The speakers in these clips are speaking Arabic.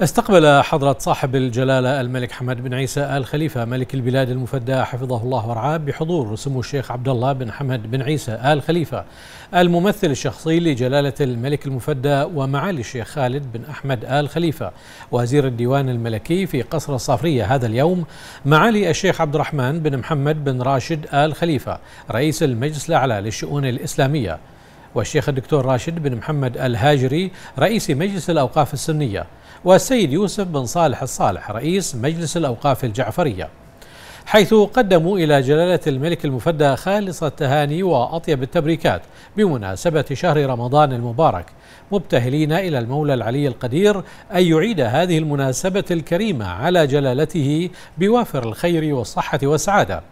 استقبل حضرة صاحب الجلالة الملك حمد بن عيسى آل خليفة ملك البلاد المفدى حفظه الله ورعاه بحضور سمو الشيخ عبد الله بن حمد بن عيسى آل خليفة الممثل الشخصي لجلالة الملك المفدى ومعالي الشيخ خالد بن أحمد آل خليفة وزير الديوان الملكي في قصر الصافرية هذا اليوم معالي الشيخ عبد الرحمن بن محمد بن راشد آل خليفة رئيس المجلس الأعلى للشؤون الإسلامية والشيخ الدكتور راشد بن محمد الهاجري رئيس مجلس الأوقاف السنية والسيد يوسف بن صالح الصالح رئيس مجلس الأوقاف الجعفرية حيث قدموا إلى جلالة الملك المفدى خالص التهاني وأطيب التبريكات بمناسبة شهر رمضان المبارك مبتهلين إلى المولى العلي القدير أن يعيد هذه المناسبة الكريمة على جلالته بوافر الخير والصحة والسعادة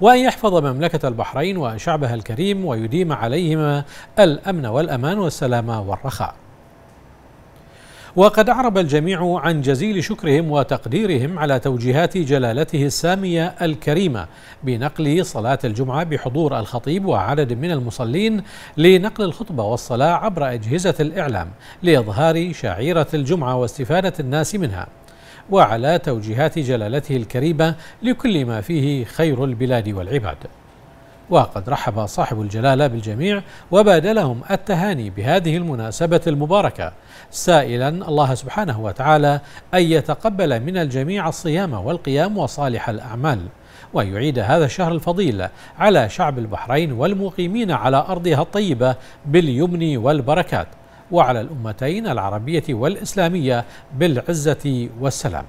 وأن يحفظ مملكة البحرين وشعبها الكريم ويديم عليهما الأمن والأمان والسلامة والرخاء وقد أعرب الجميع عن جزيل شكرهم وتقديرهم على توجيهات جلالته السامية الكريمة بنقل صلاة الجمعة بحضور الخطيب وعدد من المصلين لنقل الخطبة والصلاة عبر أجهزة الإعلام لإظهار شعيرة الجمعة واستفادة الناس منها وعلى توجيهات جلالته الكريمة لكل ما فيه خير البلاد والعباد وقد رحب صاحب الجلالة بالجميع وبادلهم التهاني بهذه المناسبة المباركة سائلا الله سبحانه وتعالى أن يتقبل من الجميع الصيام والقيام وصالح الأعمال ويعيد هذا الشهر الفضيل على شعب البحرين والمقيمين على أرضها الطيبة باليمن والبركات وعلى الأمتين العربية والإسلامية بالعزة والسلام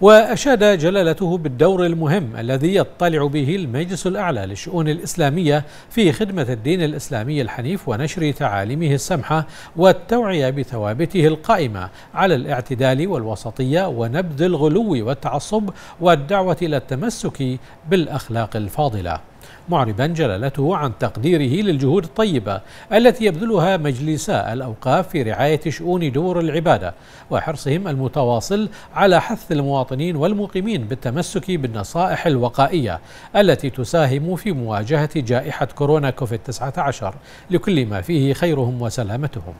وأشاد جلالته بالدور المهم الذي يطلع به المجلس الأعلى للشؤون الإسلامية في خدمة الدين الإسلامي الحنيف ونشر تعاليمه السمحة والتوعية بثوابته القائمة على الاعتدال والوسطية ونبذ الغلو والتعصب والدعوة إلى التمسك بالأخلاق الفاضلة معربا جلالته عن تقديره للجهود الطيبة التي يبذلها مجلسا الأوقاف في رعاية شؤون دور العبادة وحرصهم المتواصل على حث المواطنين والمقيمين بالتمسك بالنصائح الوقائية التي تساهم في مواجهة جائحة كورونا كوفيد 19 لكل ما فيه خيرهم وسلامتهم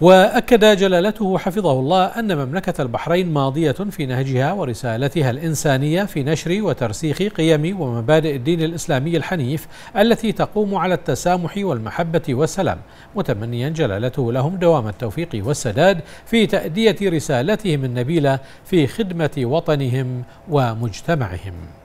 وأكد جلالته حفظه الله أن مملكة البحرين ماضية في نهجها ورسالتها الإنسانية في نشر وترسيخ قيم ومبادئ الدين الإسلامي الحنيف التي تقوم على التسامح والمحبة والسلام متمنيا جلالته لهم دوام التوفيق والسداد في تأدية رسالتهم النبيلة في خدمة وطنهم ومجتمعهم